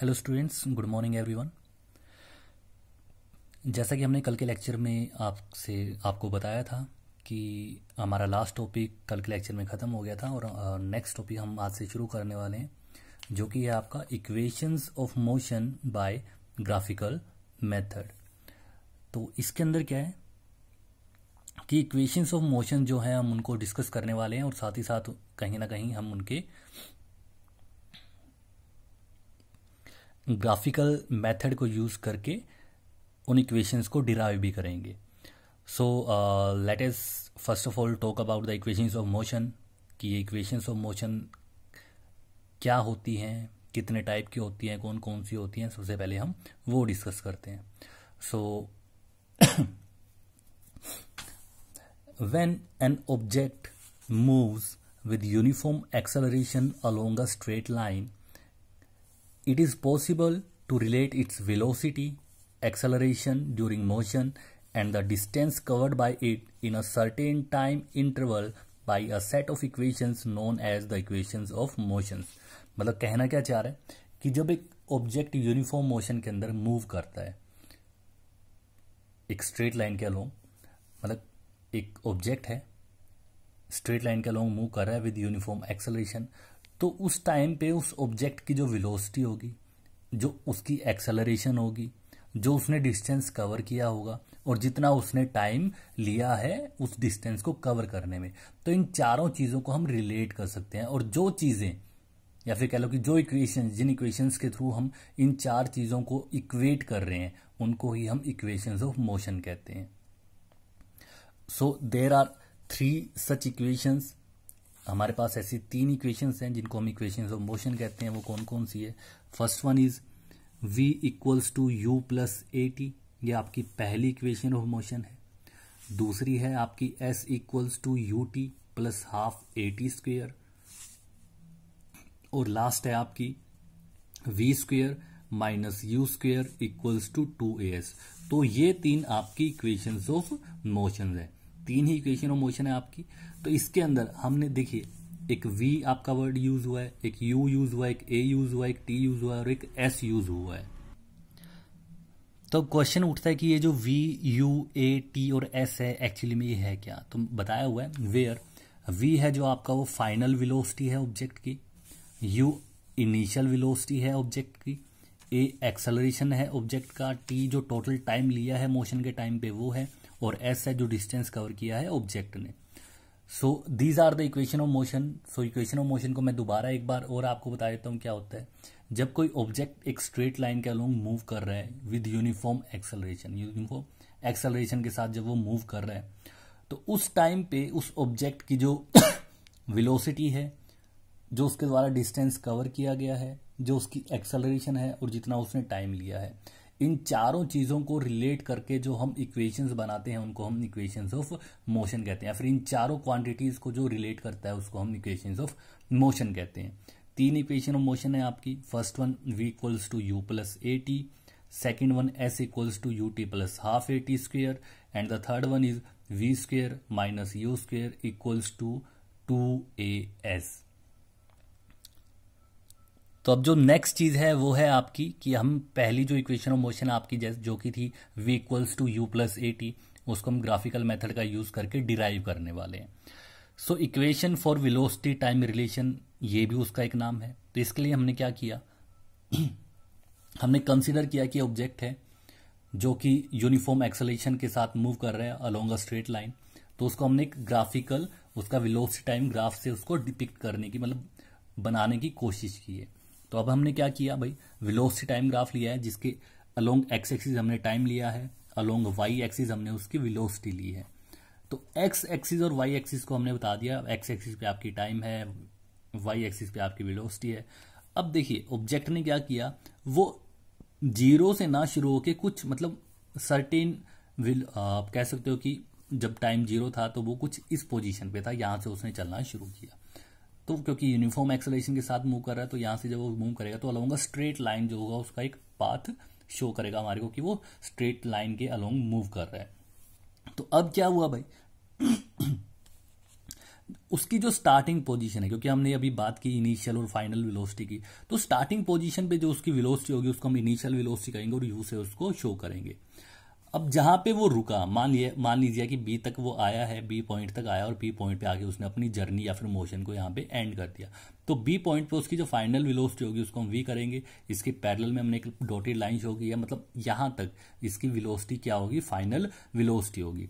Hello students good morning everyone जैसा कि हमने कल के लेक्चर में आपसे आपको बताया था कि हमारा लास्ट टॉपिक कल के लेक्चर में ख़त्म हो गया था और नेक्स्ट टॉपिक हम आज से शुरू करने वाले हैं जो कि है आपका equations of motion by graphical method तो इसके अंदर क्या है कि इक्वेशंस ऑफ मोशन जो है हम उनको डिस्कस करने वाले हैं और साथ ही साथ कहीं ना कहीं हम उनके ग्राफिकल मेथड को यूज़ करके उन इक्वेशंस को डिराइव भी करेंगे so let's first of all talk about the equations of motion कि ये इक्वेशंस ऑफ मोशन क्या होती हैं कितने टाइप की होती हैं कौन कौन सी होती हैं सबसे पहले हम वो डिस्कस करते हैं so when an object moves with uniform acceleration along a straight line It is possible to relate its velocity, acceleration during motion and the distance covered by it in a certain time interval by a set of equations known as the equations of motions. मतलब कहना क्या चाह रहा है कि जब एक object uniform motion के अंदर मूव करता है एक स्ट्रेट लाइन के अलोंग मतलब एक ऑब्जेक्ट है स्ट्रेट लाइन के अलोंग मूव कर रहा है विद यूनिफॉर्म एक्सेलरेशन तो उस टाइम पे उस ऑब्जेक्ट की जो वेलोसिटी होगी जो उसकी एक्सेलरेशन होगी जो उसने डिस्टेंस कवर किया होगा और जितना उसने टाइम लिया है उस डिस्टेंस को कवर करने में तो इन चारों चीज़ों को हम रिलेट कर सकते हैं और जो चीज़ें या फिर कह लो कि जो इक्वेशन जिन इक्वेशंस के थ्रू हम इन चार चीज़ों को इक्वेट कर रहे हैं उनको ही हम इक्वेशंस ऑफ मोशन कहते हैं so there are three such equations हमारे पास ऐसी तीन इक्वेशंस हैं जिनको हम इक्वेशंस ऑफ मोशन कहते हैं वो कौन कौन सी है first one is v equals to u plus a t ये आपकी पहली इक्वेशन ऑफ मोशन है दूसरी है आपकी s equals to u t plus half a t square और लास्ट है आपकी v square minus u square equals to two a s तो ये तीन आपकी इक्वेशंस ऑफ मोशन है तीन ही इक्वेशन ऑफ मोशन है आपकी तो इसके अंदर हमने देखिए एक v आपका वर्ड यूज हुआ है एक u यूज हुआ है एक a यूज हुआ है एक t यूज हुआ है और एक s यूज हुआ है तो क्वेश्चन उठता है कि ये जो v u a t और s है एक्चुअली में ये है क्या तो बताया हुआ है वेयर v है जो आपका वो फाइनल विलोसिटी है ऑब्जेक्ट की u इनिशियल विलोसिटी है ऑब्जेक्ट की ए एक्सेलरेशन है ऑब्जेक्ट का टी जो टोटल टाइम लिया है मोशन के टाइम पे वो है और एस है जो डिस्टेंस कवर किया है ऑब्जेक्ट ने so these are the equation of motion so equation of motion को मैं दोबारा एक बार और आपको बता देता हूँ क्या होता है जब कोई ऑब्जेक्ट एक स्ट्रेट लाइन के अलोंग मूव कर रहा है with uniform acceleration uniform acceleration के साथ जब वो मूव कर रहा है तो उस टाइम पे उस ऑब्जेक्ट की जो विलोसिटी है जो उसके द्वारा डिस्टेंस कवर किया गया है जो उसकी एक्सलरेशन है और जितना उसने टाइम लिया है इन चारों चीज़ों को रिलेट करके जो हम इक्वेशंस बनाते हैं उनको हम इक्वेशंस ऑफ मोशन कहते हैं या फिर इन चारों क्वांटिटीज़ को जो रिलेट करता है उसको हम इक्वेशंस ऑफ मोशन कहते हैं तीन इक्वेशन ऑफ मोशन है आपकी first one v equals to u plus a t second one s equals to u t plus half a t square and the third one is v square minus u square equals to two a s तो अब जो next चीज़ है वो है आपकी कि हम पहली जो इक्वेशन ऑफ मोशन आपकी जैसे जो कि थी v equals to u plus a t उसको हम ग्राफिकल मेथड का यूज़ करके डिराइव करने वाले हैं so equation for velocity time relation ये भी उसका एक नाम है तो इसके लिए हमने क्या किया हमने कंसिडर किया कि ऑब्जेक्ट है जो कि यूनिफॉर्म एक्सलेशन के साथ मूव कर रहे हैं अलोंग अ स्ट्रेट लाइन तो उसको हमने एक ग्राफिकल उसका विलोसिटी टाइम ग्राफ से उसको डिपिक्ट करने की मतलब बनाने की कोशिश की है तो अब हमने क्या किया भाई वेलोसिटी टाइम ग्राफ लिया है जिसके अलोंग एक्स एक्सिस हमने टाइम लिया है अलोंग वाई एक्सिस हमने उसकी वेलोसिटी ली है तो एक्स एक्सिस और वाई एक्सिस को हमने बता दिया एक्स एक्सिस पे आपकी टाइम है वाई एक्सिस पे आपकी वेलोसिटी है अब देखिए ऑब्जेक्ट ने क्या किया वो जीरो से ना शुरू होकर कुछ मतलब सर्टेन विल आप कह सकते हो कि जब टाइम जीरो था तो वो कुछ इस पोजीशन पे था यहां से उसने चलना शुरू किया तो क्योंकि यूनिफॉर्म एक्सलेशन के साथ मूव कर रहा है तो यहाँ से जब वो मूव करेगा तो अलोंग स्ट्रेट लाइन जो होगा उसका एक पाथ शो करेगा हमारे को कि वो स्ट्रेट लाइन के अलोंग मूव कर रहा है तो अब क्या हुआ भाई उसकी जो स्टार्टिंग पोजीशन है क्योंकि हमने अभी बात की इनिशियल और फाइनल वेलोसिटी की तो स्टार्टिंग पोजीशन पे जो उसकी वेलोसिटी होगी उसको हम इनिशियल वेलोसिटी करेंगे और यू से उसको शो करेंगे अब जहां पे वो रुका मान लिया मान लीजिए कि बी तक वो आया है बी पॉइंट तक आया और बी पॉइंट पे आके उसने अपनी जर्नी या फिर मोशन को यहाँ पे एंड कर दिया तो बी पॉइंट पे उसकी जो फाइनल विलोसिटी होगी उसको हम वी करेंगे इसके पैरेलल में हमने एक डॉटेड लाइन शो की है मतलब यहाँ तक इसकी विलोसिटी क्या होगी फाइनल विलोसिटी होगी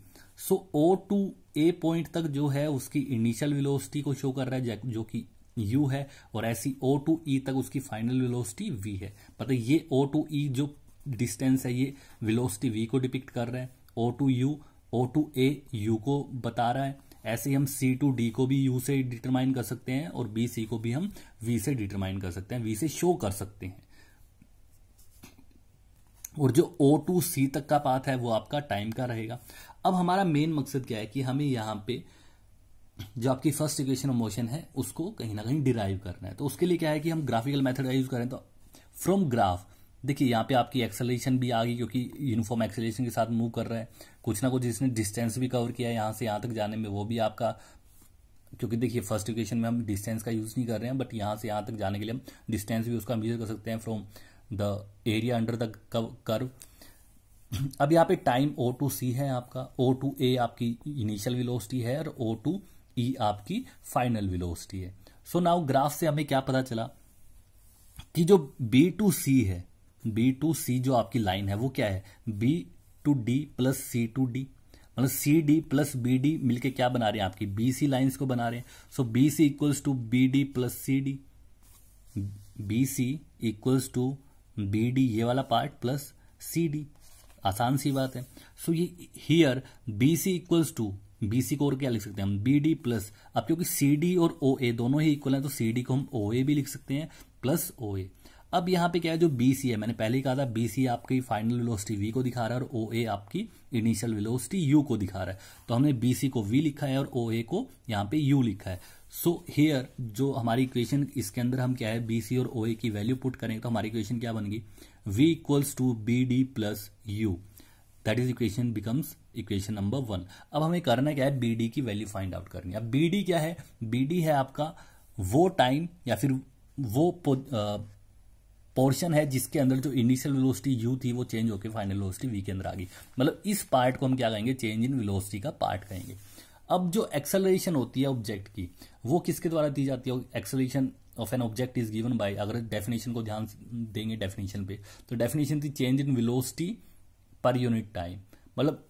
सो ओ टू ए पॉइंट तक जो है उसकी इनिशियल विलोसिटी को शो कर रहा है जो कि यू है और ऐसी ओ टू ई तक उसकी फाइनल विलोसिटी वी है मतलब ये ओ टू ई जो डिस्टेंस है ये वेलोसिटी वी को डिपिक्ट कर रहा है O to U O to A U को बता रहा है ऐसे ही हम सी टू डी को भी यू से डिटरमाइन कर सकते हैं और बी सी को भी हम वी से डिटरमाइन कर सकते हैं वी से शो कर सकते हैं और जो ओ टू सी तक का पाथ है वो आपका टाइम का रहेगा अब हमारा मेन मकसद क्या है कि हमें यहां पे जो आपकी फर्स्ट इक्वेशन ऑफ मोशन है उसको कहीं ना कहीं डिराइव करना है तो उसके लिए क्या है कि हम ग्राफिकल मेथड का यूज करें तो फ्रॉम ग्राफ देखिए यहाँ पे आपकी एक्सेलेशन भी आ गई क्योंकि यूनिफॉर्म एक्सेलेशन के साथ मूव कर रहा है कुछ ना कुछ इसने डिस्टेंस भी कवर किया है यहाँ से यहाँ तक जाने में वो भी आपका क्योंकि देखिए फर्स्ट इक्वेशन में हम डिस्टेंस का यूज़ नहीं कर रहे हैं बट यहाँ से यहाँ तक जाने के लिए हम डिस्टेंस भी उसका मेजर कर सकते हैं from the area under the curve अब यहाँ पे टाइम ओ टू सी है आपका ओ टू ए आपकी इनिशियल विलोसिटी है और ओ टू ई आपकी फाइनल विलोसिटी है सो नाउ ग्राफ से हमें क्या पता चला कि जो बी टू सी है बी टू सी जो आपकी लाइन है वो क्या है B to D plus C to D मतलब C D plus B D मिलकर क्या बना रहे हैं आपकी बी सी लाइन्स को बना रहे हैं so B C equals to B D plus C D B C equals to B D ये वाला पार्ट प्लस सी डी आसान सी बात है सो so, ये here B C equals to B C को और क्या लिख सकते हैं हम बी डी प्लस अब क्योंकि सी डी और ओ ए दोनों ही इक्वल हैं तो सी डी को हम ओ ए भी लिख सकते हैं प्लस ओ ए अब यहाँ पे क्या है जो BC है मैंने पहले ही कहा था BC आपकी फाइनल विलोस्टी वी को दिखा रहा है और ए आपकी इनिशियल विलोस्टी यू को दिखा रहा है तो हमने BC को वी लिखा है और ए को यहाँ पे यू लिखा है सो so हेयर जो हमारी इक्वेशन इसके अंदर हम क्या है BC और ए की वैल्यू पुट करेंगे तो हमारी इक्वेशन क्या बनेगी v equals to B D plus u that is equation becomes equation number one अब हमें करना क्या है बी डी की वैल्यू फाइंड आउट करनी है अब बी डी क्या है बी डी है आपका वो टाइम या फिर वो पोर्शन है जिसके अंदर जो इनिशियल वेलोसिटी यू थी वो चेंज होकर फाइनल वेलोसिटी वी के अंदर आ गई मतलब इस पार्ट को हम क्या कहेंगे चेंज इन वेलोसिटी का पार्ट कहेंगे अब जो एक्सेलरेशन होती है ऑब्जेक्ट की वो किसके द्वारा दी जाती है acceleration of an object is given by अगर डेफिनेशन को ध्यान देंगे डेफिनेशन पे तो डेफिनेशन थी change in velocity per unit time मतलब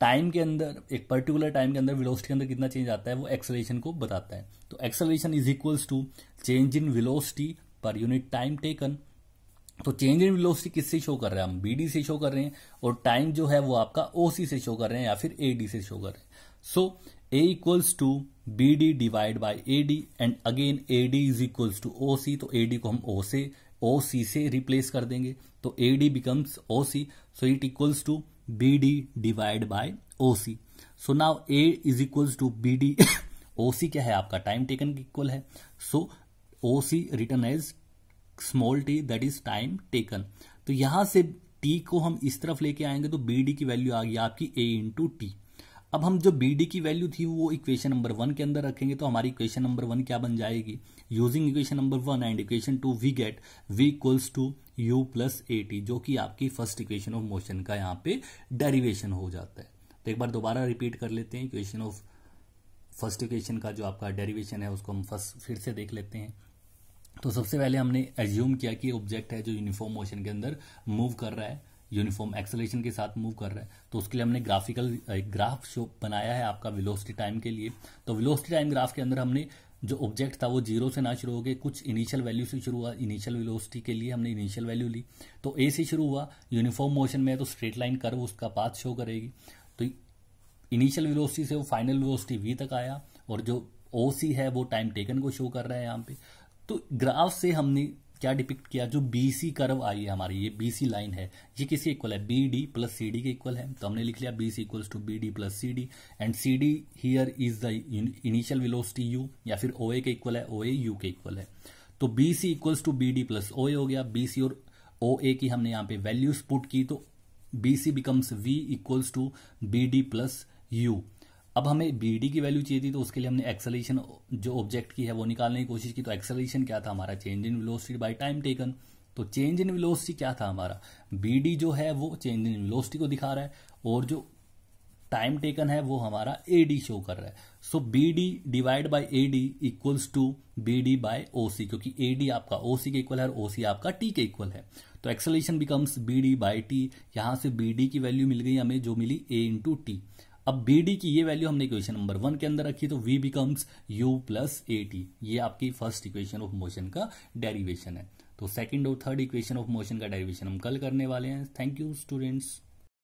टाइम के अंदर एक पर्टिकुलर टाइम के अंदर वेलोसिटी के अंदर कितना चेंज आता है वो एक्सेलरेशन को बताता है तो acceleration is equals to change in velocity per unit time taken तो चेंज इन वेलोसिटी किससे शो कर रहे हैं हम बीडी से शो कर रहे हैं और टाइम जो है वो आपका ओसी से शो कर रहे हैं या फिर एडी से शो कर रहे हैं so a equals to B D divide by A D and again A D is equals to O C तो ए डी को हम ओ से ओ सी से रिप्लेस कर देंगे तो A D becomes O C so it equals to B D divide by O C so now a is equals to B D O C क्या है आपका टाइम टेकन इक्वल है so so, C written as small t that is time taken तो यहां से T को हम इस तरफ लेके आएंगे तो बी डी की वैल्यू आ गई आपकी ए इंटू टी अब हम जो बी डी की वैल्यू थी वो इक्वेशन नंबर वन के अंदर रखेंगे तो हमारी इक्वेशन नंबर वन क्या बन जाएगी using equation number one and equation two we get v equals to u plus a t जो कि आपकी फर्स्ट इक्वेशन ऑफ मोशन का यहाँ पे डेरिवेशन हो जाता है तो एक बार दोबारा रिपीट कर लेते हैं इक्वेशन ऑफ फर्स्ट इक्वेशन का जो आपका डेरिवेशन है उसको हम फर्स्ट फिर से देख लेते हैं तो सबसे पहले हमने एज्यूम किया कि ऑब्जेक्ट है जो यूनिफॉर्म मोशन के अंदर मूव कर रहा है यूनिफॉर्म एक्सेलेशन के साथ मूव कर रहा है तो उसके लिए हमने ग्राफिकल एक ग्राफ शो बनाया है आपका विलोसिटी टाइम के लिए तो विलोसिटी टाइम ग्राफ के अंदर हमने जो ऑब्जेक्ट था वो जीरो से ना शुरू हो गए कुछ इनिशियल वैल्यू से शुरू हुआ इनिशियल वेलोसिटी के लिए हमने इनिशियल वैल्यू ली तो ए से शुरू हुआ यूनिफॉर्म मोशन में है तो स्ट्रेट लाइन कर्व उसका पाथ शो करेगी तो इनिशियल वेलोसिटी से वो फाइनल वेलोसिटी वी तक आया और जो ओ सी है वो टाइम टेकन को शो कर रहा है यहाँ पे तो ग्राफ से हमने क्या डिपिक्ट किया जो बीसी कर्व आई है हमारी ये बीसी लाइन है ये किसी इक्वल है B D plus C D के इक्वल है तो हमने लिख लिया B C equals to B D plus C D and C D here is the initial velocity u या फिर ओ ए के इक्वल है ओ ए यू के इक्वल है तो B C equals to B D plus O A हो गया बी सी और ओ ए की हमने यहाँ पे वैल्यूज पुट की तो B C becomes v equals to B D plus u अब हमें बी की वैल्यू चाहिए थी तो उसके लिए हमने एक्सेलेशन जो ऑब्जेक्ट की है वो निकालने की कोशिश की तो एक्सेलेशन क्या था हमारा change in velocity by time taken तो चेंज इन विलोसिटी क्या था हमारा बी जो है वो चेंज इन विलोसिटी को दिखा रहा है और जो टाइम टेकन है वो हमारा ए डी शो कर रहा है so B D divide by A D equals to B D by O C क्योंकि ए डी आपका ओ सी के इक्वल है और ओ सी आपका टी के इक्वल है तो acceleration becomes B D by t यहां से बी डी की वैल्यू मिल गई हमें जो मिली ए इंटू टी अब बी डी की ये वैल्यू हमने इक्वेशन नंबर वन के अंदर रखी तो v becomes u plus a t ये आपकी फर्स्ट इक्वेशन ऑफ मोशन का डेरिवेशन है तो सेकंड और थर्ड इक्वेशन ऑफ मोशन का डेरिवेशन हम कल करने वाले हैं थैंक यू स्टूडेंट्स